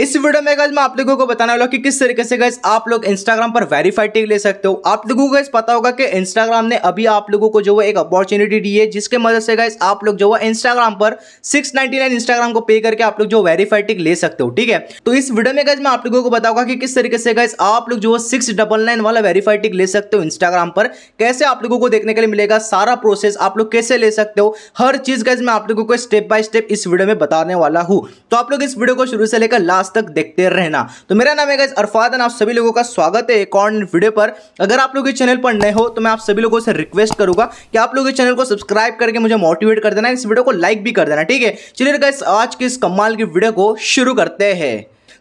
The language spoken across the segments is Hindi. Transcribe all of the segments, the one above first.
इस वीडियो में गैस मैं आप लोगों को बताने वाला हूँ कि किस तरीके से गैस आप लोग इंस्टाग्राम पर वेरीफाइड टैग ले सकते हो आप लोगों को पता होगा कि इंस्टाग्राम ने अभी आप लोगों को जो है एक अपॉर्चुनिटी दी है जिसके मदद से गैस आप लोग जो है इंस्टाग्राम पर 699 इंस्टाग्राम को पे करके आप लोग जो वेरीफाइड टैग ले सकते हो ठीक है तो इस वीडियो में गैस मैं आप लोगों को बताऊंगा कि किस तरीके से गैस आप लोग जो है सिक्स वाला वेरीफाइड टैग ले सकते हो इंस्टाग्राम पर कैसे आप लोगों को देखने के लिए मिलेगा सारा प्रोसेस आप लोग कैसे ले सकते हो हर चीज गज मैं आप लोगों को स्टेप बाय स्टेप इस वीडियो में बताने वाला हूँ तो आप लोग इस वीडियो को शुरू से लेकर लास्ट लास्ट तक देखते रहना तो मेरा नाम है अरफाद आप सभी लोगों का स्वागत है एक और वीडियो पर अगर आप लोग इस चैनल पर नए हो तो मैं आप सभी लोगों से रिक्वेस्ट करूंगा कि आप लोग इस चैनल को सब्सक्राइब करके मुझे मोटिवेट कर देना इस वीडियो को लाइक भी कर देना ठीक है चलिए गाइस आज के इस कमाल की वीडियो को शुरू करते हैं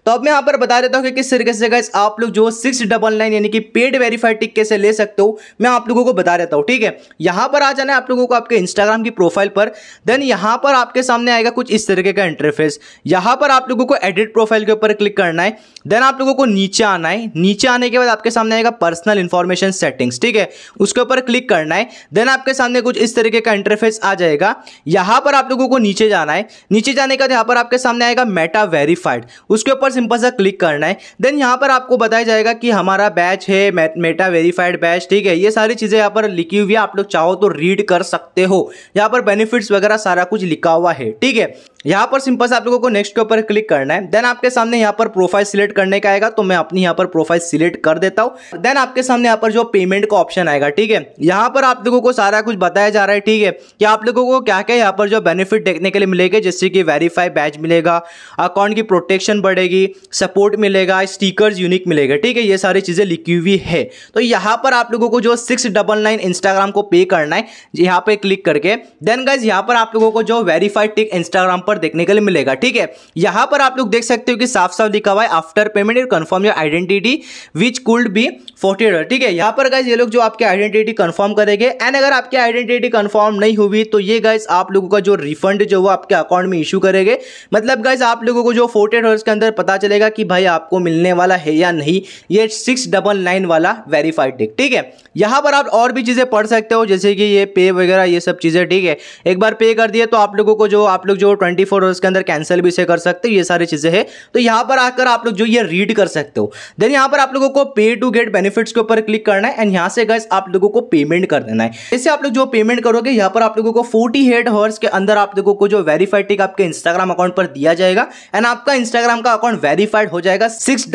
तो अब मैं यहाँ पर बता देता हूँ कि किस तरीके से गैस आप लोग जो सिक्स डबल नाइन यानी कि पेड वेरीफाइड टिक कैसे ले सकते हो मैं आप लोगों को बता देता हूँ ठीक है यहाँ पर आ जाना है आप लोगों को आपके इंस्टाग्राम की प्रोफाइल पर देन यहाँ पर आपके सामने आएगा कुछ इस तरीके का इंटरफेस यहाँ पर आप लोगों को एडिट प्रोफाइल के ऊपर क्लिक करना है देन आप लोगों को नीचे आना है नीचे आने के बाद आपके सामने आएगा पर्सनल इन्फॉर्मेशन सेटिंग्स ठीक है उसके ऊपर क्लिक करना है देन आपके सामने कुछ इस तरीके का इंटरफेस आ जाएगा यहाँ पर आप लोगों को नीचे जाना है नीचे जाने के बाद यहाँ पर आपके सामने आएगा मेटा वेरीफाइड उसके ऊपर सिंपल सा क्लिक करना है देन यहाँ पर आपको बताया जाएगा कि हमारा बैच है मेटा वेरीफाइड बैच ठीक है ये सारी चीज़ें यहाँ पर लिखी हुई है आप लोग चाहो तो रीड कर सकते हो यहाँ पर बेनिफिट्स वगैरह सारा कुछ लिखा हुआ है ठीक है यहाँ पर सिंपल से आप लोगों को नेक्स्ट के ऊपर क्लिक करना है देन आपके सामने यहाँ पर प्रोफाइल सिलेक्ट करने का आएगा तो मैं अपनी यहाँ पर प्रोफाइल सिलेक्ट कर देता हूँ देन आपके सामने यहाँ पर जो पेमेंट का ऑप्शन आएगा ठीक है यहाँ पर आप लोगों को सारा कुछ बताया जा रहा है ठीक है कि आप लोगों को क्या क्या यहाँ पर जो बेनिफिट देखने के लिए मिलेगा जैसे कि वेरीफाई बैच मिलेगा अकाउंट की प्रोटेक्शन बढ़ेगी सपोर्ट मिलेगा स्टीकर यूनिक मिलेगा ठीक है ये सारी चीज़ें लिखी हुई है तो यहाँ पर आप लोगों को जो सिक्स डबल नाइन इंस्टाग्राम को पे करना है यहाँ पे क्लिक करके देन गाइज यहाँ पर आप लोगों को जो वेरीफाइड टिक इंस्टाग्राम पर पर देखने के लिए मिलेगा ठीक है यहां पर आप लोग देख सकते हो कि साफ साफ लिखा हुआ है after payment you confirm your identity which could be फोर्टेड ठीक है यहां पर गाइज ये लोग जो आपकी आइडेंटिटी कन्फर्म करेंगे एंड अगर आपकी आइडेंटिटी कन्फर्म नहीं हुई तो ये गाइज आप लोगों का जो रिफंड जो वो आपके अकाउंट में इशू करेंगे मतलब गाइज आप लोगों को जो फोर्टी हर्स के अंदर पता चलेगा कि भाई आपको मिलने वाला है या नहीं ये सिक्स डबल नाइन वाला वेरीफाइड टिक ठीक है यहां पर आप और भी चीज़ें पढ़ सकते हो जैसे कि ये पे वगैरह ये सब चीज़ें ठीक है एक बार पे कर दिए तो आप लोगों को जो आप लोग जो ट्वेंटी ट्वेंटी फोर के अंदर कैंसिल भी इसे कर सकते हो ये सारी चीज़ें है तो यहां पर आकर आप लोग जो ये रीड कर सकते हो देन यहां पर आप लोगों को पे टू गेट बेनिफिट्स के ऊपर क्लिक करना है एंड यहां से गैस आप लोगों को पेमेंट कर देना है इससे आप लोग जो पेमेंट करोगे यहां पर आप लोगों को फोर्टी एट के अंदर आप लोगों को जो वेरीफाइड टिक आपके इंस्टाग्राम अकाउंट पर दिया जाएगा एंड आपका इंस्टाग्राम का अकाउंट वेरीफाइड हो जाएगा सिक्स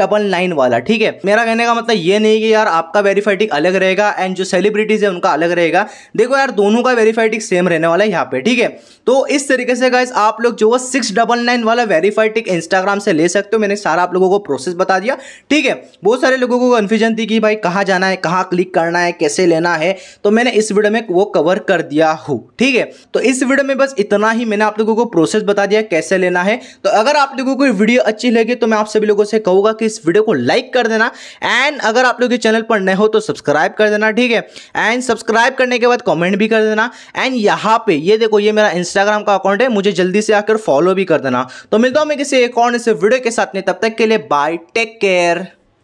वाला ठीक है मेरा कहने का मतलब ये नहीं कि यार आपका वेरीफाइड टिक अलग रहेगा एंड जो सेलिब्रिटीज है उनका अलग रहेगा देखो यार दोनों का वेरीफाइड टिक सेम रहने वाला है यहाँ पे ठीक है तो इस तरीके से गैस आप लोग लोग जो सिक्स डबल नाइन वाला वेरीफाइड टिक इंस्टाग्राम से ले सकते हो मैंने सारा आप लोगों को प्रोसेस बता दिया ठीक है बहुत सारे लोगों को कन्फ्यूजन थी कि भाई कहाँ जाना है कहाँ क्लिक करना है कैसे लेना है तो मैंने इस वीडियो में वो कवर कर दिया हूँ ठीक है तो इस वीडियो में बस इतना ही मैंने आप लोगों को प्रोसेस बता दिया कैसे लेना है तो अगर आप लोगों को वीडियो अच्छी लगे तो मैं आप सभी लोगों से कहूँगा कि इस वीडियो को लाइक कर देना एंड अगर आप लोग चैनल पर नए हो तो सब्सक्राइब कर देना ठीक है एंड सब्सक्राइब करने के बाद कॉमेंट भी कर देना एंड यहाँ पे ये देखो ये मेरा इंस्टाग्राम का अकाउंट है मुझे जल्दी से जाकर फॉलो भी कर देना तो मिलता हूँ मैं किसी एक और से वीडियो के साथ में तब तक के लिए बाय टेक केयर